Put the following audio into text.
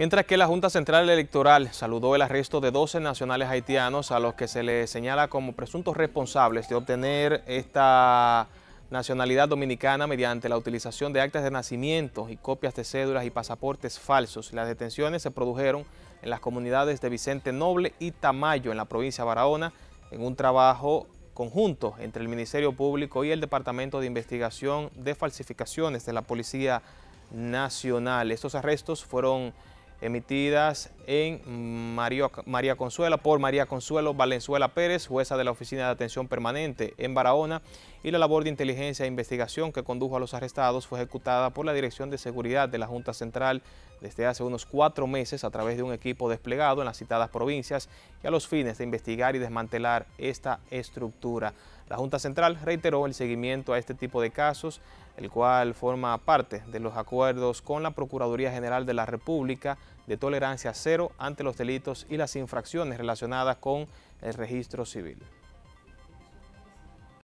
Mientras que la Junta Central Electoral saludó el arresto de 12 nacionales haitianos a los que se les señala como presuntos responsables de obtener esta nacionalidad dominicana mediante la utilización de actas de nacimiento y copias de cédulas y pasaportes falsos. Las detenciones se produjeron en las comunidades de Vicente Noble y Tamayo, en la provincia de Barahona, en un trabajo conjunto entre el Ministerio Público y el Departamento de Investigación de Falsificaciones de la Policía Nacional. Estos arrestos fueron emitidas en María Consuela por María Consuelo Valenzuela Pérez, jueza de la Oficina de Atención Permanente en Barahona, y la labor de inteligencia e investigación que condujo a los arrestados fue ejecutada por la Dirección de Seguridad de la Junta Central desde hace unos cuatro meses a través de un equipo desplegado en las citadas provincias y a los fines de investigar y desmantelar esta estructura. La Junta Central reiteró el seguimiento a este tipo de casos el cual forma parte de los acuerdos con la Procuraduría General de la República de tolerancia cero ante los delitos y las infracciones relacionadas con el registro civil.